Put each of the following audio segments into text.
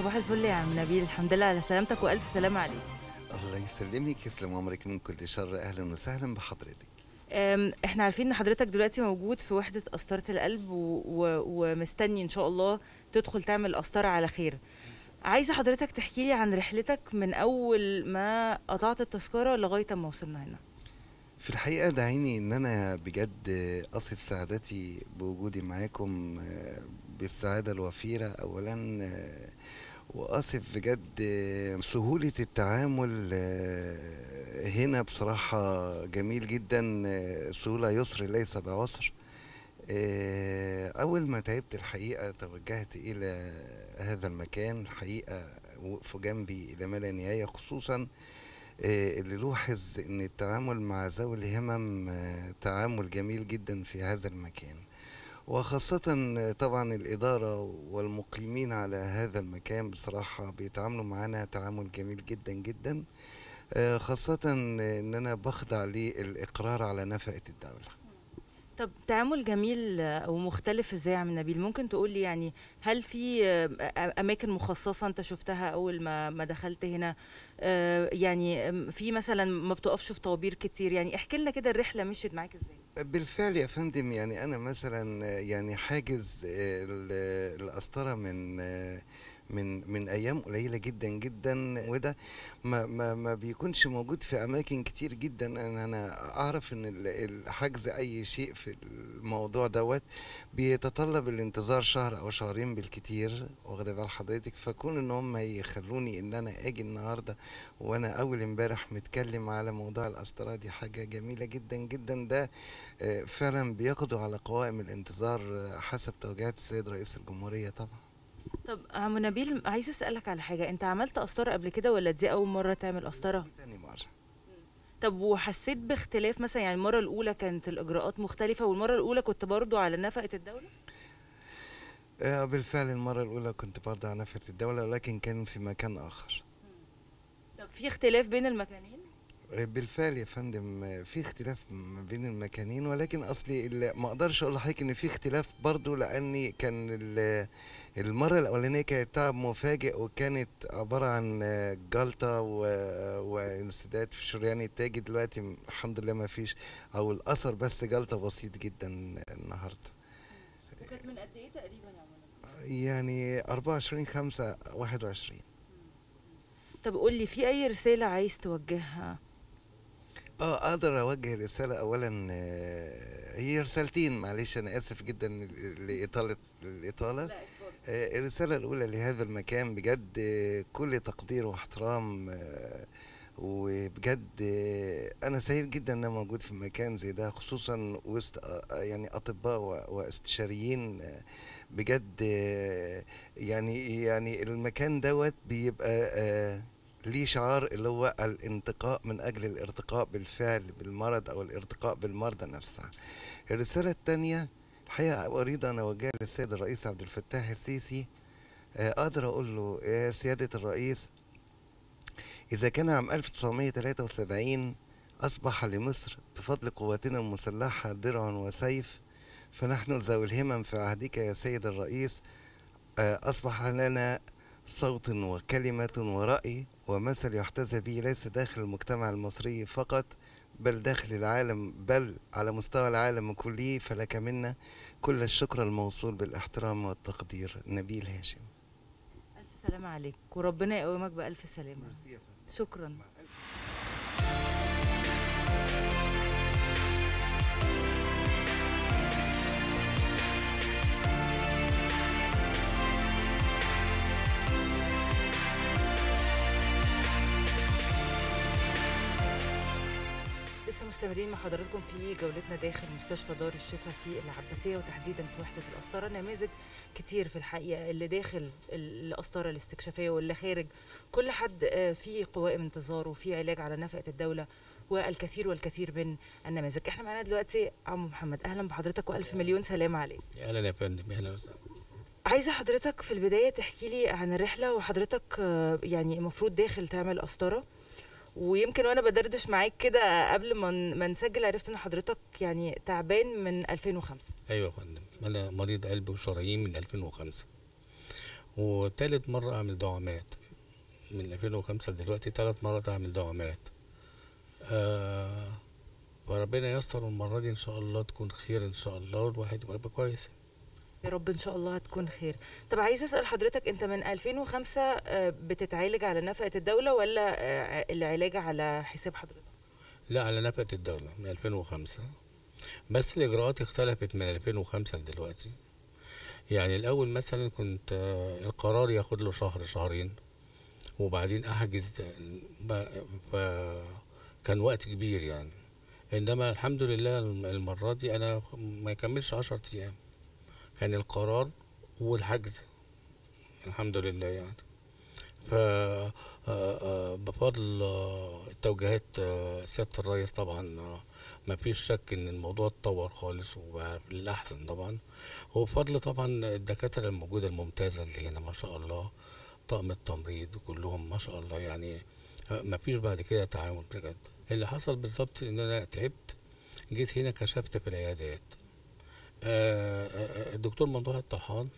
صباح الفل يا عم نبيل الحمد لله على سلامتك والف سلام عليك الله يسلمك يسلم عمرك من كل شر اهلا وسهلا بحضرتك احنا عارفين ان حضرتك دلوقتي موجود في وحده قسطره القلب و... و... ومستني ان شاء الله تدخل تعمل قسطره على خير عايزه حضرتك تحكي لي عن رحلتك من اول ما قطعت التذكره لغايه ما وصلنا هنا في الحقيقه دعيني ان انا بجد اصف سعادتي بوجودي معاكم آه، بالسعاده الوفيره اولا آه، واسف بجد سهوله التعامل آه، هنا بصراحه جميل جدا آه، سهوله يسر ليس بعسر آه، اول ما تعبت الحقيقه توجهت الى هذا المكان الحقيقه وقفوا جنبي الى ما لا نهايه خصوصا اللي لوحظ ان التعامل مع ذوي الهمم تعامل جميل جدا في هذا المكان وخاصة طبعا الإدارة والمقيمين على هذا المكان بصراحة بيتعاملوا معانا تعامل جميل جدا جدا آه، خاصة إن أنا بخضع للإقرار على نفقة الدولة طب تعامل جميل مختلف ازاي عم نبيل ممكن تقول لي يعني هل في آه، اماكن مخصصه انت شفتها اول ما ما دخلت هنا آه، يعني في مثلا ما بتقفش في طوابير كتير يعني احكي لنا كده الرحله مشيت معاك ازاي بالفعل يا فندم يعني انا مثلا يعني حاجز القسطره من من من ايام قليله جدا جدا وده ما, ما, ما بيكونش موجود في اماكن كتير جدا انا انا اعرف ان الحجز اي شيء في الموضوع دوت بيتطلب الانتظار شهر او شهرين بالكتير واخده بال حضرتك فكون ان هم يخلوني ان انا اجي النهارده وانا اول امبارح متكلم على موضوع القسطره دي حاجه جميله جدا جدا ده آه، فعلا بيقضوا على قوائم الانتظار آه، حسب توجيهات السيد رئيس الجمهوريه طبعا طب عمو نبيل عايز اسالك على حاجه انت عملت قسطره قبل كده ولا دي اول مره تعمل قسطره تاني مره طب وحسيت باختلاف مثلا يعني المره الاولى كانت الاجراءات مختلفه والمره الاولى كنت برضو على نفقه الدوله آه بالفعل المره الاولى كنت برضو على نفقه الدوله ولكن كان في مكان اخر طب في اختلاف بين المكانين بالفعل يا فندم في اختلاف ما بين المكانين ولكن اصلي ما اقدرش اقول لحضرتك ان في اختلاف برضو لاني كان المره الاولانيه كانت تعب مفاجئ وكانت عباره عن جلطه وانسداد في الشريان التاجي دلوقتي الحمد لله ما فيش او الاثر بس جلطه بسيط جدا النهارده وكانت من قد ايه تقريبا يا يعني 24 5 21 طب قول لي في اي رساله عايز توجهها اه اقدر اوجه رساله اولا آه، هي رسالتين معلش انا اسف جدا لاطاله الاطاله آه، الرساله الاولى لهذا المكان بجد آه، كل تقدير واحترام وبجد انا سعيد جدا ان انا موجود في مكان زي ده خصوصا وسط يعني اطباء واستشاريين بجد يعني يعني المكان دوت بيبقى ليه شعار اللي هو الانتقاء من أجل الارتقاء بالفعل بالمرض أو الارتقاء بالمرضى نفسها الرسالة الثانية الحقيقة أريد أن أوجهها للسيد الرئيس عبد الفتاح السيسي آه، أقدر أقول له يا آه، سيادة الرئيس إذا كان عام 1973 أصبح لمصر بفضل قواتنا المسلحة درع وسيف فنحن ذوي الهمم في عهدك يا سيد الرئيس آه، أصبح لنا صوت وكلمة ورأي ومثل يحتذى به ليس داخل المجتمع المصري فقط بل داخل العالم بل على مستوى العالم كله فلك منا كل الشكر الموصول بالاحترام والتقدير نبيل هاشم ألف سلامة عليك وربنا يقومك بألف سلامة شكرا مستمرين مع حضراتكم في جولتنا داخل مستشفى دار الشفاء في العباسيه وتحديدا في وحده القسطره نماذج كتير في الحقيقه اللي داخل القسطره الاستكشافيه واللي خارج كل حد آه، في قوائم انتظار وفي علاج على نفقه الدوله والكثير والكثير من النماذج احنا معانا دلوقتي عمو محمد اهلا بحضرتك والف مليون سلام عليك اهلا يا فندم اهلا وسهلا عايزه حضرتك في البدايه تحكي لي عن الرحله وحضرتك آه، يعني المفروض داخل تعمل قسطره ويمكن وانا بدردش معاك كده قبل ما ما نسجل عرفت ان حضرتك يعني تعبان من 2005 ايوه يا فندم انا مريض قلب وشرايين من 2005 وثالث مره اعمل دعامات من 2005 دلوقتي ثالث مره اعمل دعامات آه وربنا يستر المره دي ان شاء الله تكون خير ان شاء الله والواحد يبقى كويس يا رب ان شاء الله هتكون خير طب عايز اسال حضرتك انت من 2005 آه، بتتعالج على نفقه الدوله ولا آه، العلاج على حساب حضرتك لا على نفقه الدوله من 2005 بس الاجراءات اختلفت من 2005 لدلوقتي يعني الاول مثلا كنت آه، القرار ياخد له شهر شهرين وبعدين احجز فكان وقت كبير يعني انما الحمد لله المره دي انا ما يكملش 10 ايام كان القرار والحجز الحمد لله يعني ف آه، آه، بفضل آه، التوجيهات سياده الرئيس طبعا ما فيش شك ان الموضوع اتطور خالص وبقى للاحسن طبعا وبفضل طبعا الدكاتره الموجوده الممتازه اللي هنا ما شاء الله طاقم التمريض كلهم ما شاء الله يعني ما فيش بعد كده تعاون بجد اللي حصل بالظبط ان انا تعبت جيت هنا كشفت في العيادات آه، آه، آه، الدكتور ممدوح الطحان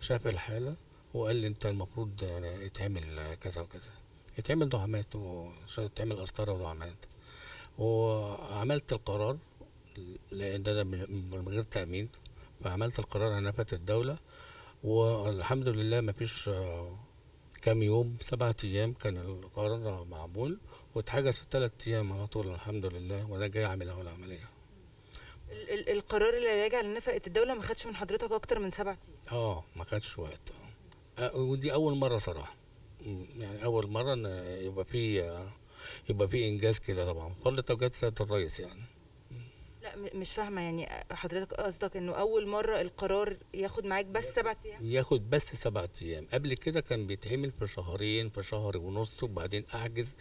شاف الحاله وقال لي انت المفروض يعني يتعمل كذا وكذا يتعمل دعامات وتعمل قسطره ودعامات وعملت القرار لان انا من غير تامين فعملت القرار على نفت الدوله والحمد لله ما فيش كام يوم سبعة أيام كان القرار معمول واتحجز في ثلاثة أيام على طول الحمد لله وأنا جاي أعمل أهو العملية القرار اللي راجع لنفقه الدوله ما خدش من حضرتك اكتر من سبع ايام اه ما خدش وقت اه, آه، ودي اول مره صراحه يعني اول مره ان يبقى في آه، يبقى في انجاز كده طبعا فضل توجيهات سياده الرئيس يعني مش فاهمه يعني حضرتك قصدك انه اول مره القرار ياخد معاك بس سبعة ايام ياخد بس سبعة ايام قبل كده كان بيتعمل في شهرين في شهر ونص وبعدين اعجز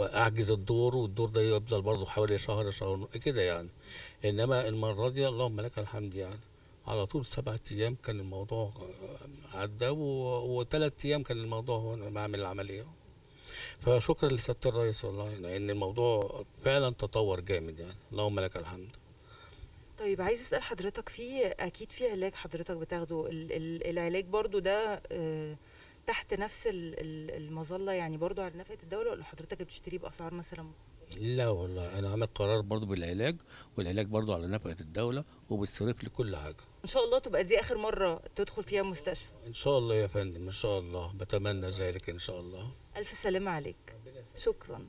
اعجز الدور والدور ده يفضل برضه حوالي شهر شهر كده يعني انما المره دي اللهم لك الحمد يعني على طول سبعة ايام كان الموضوع عدى وثلاث ايام كان الموضوع هو انا بعمل العمليه فشكرا لسياده الرئيس والله لان الموضوع فعلا تطور جامد يعني اللهم لك الحمد طيب عايز اسال حضرتك في اكيد في علاج حضرتك بتاخده ال ال العلاج برضو ده آه، تحت نفس المظله يعني برضو على نفقه الدوله ولا حضرتك بتشتريه باسعار مثلا لا والله انا عامل قرار برضو بالعلاج والعلاج برضو على نفقه الدوله وبتصرف لي كل حاجه ان شاء الله تبقى دي اخر مره تدخل فيها مستشفى ان شاء الله يا فندم ان شاء الله بتمنى ذلك ان شاء الله الف سلامه عليك شكرا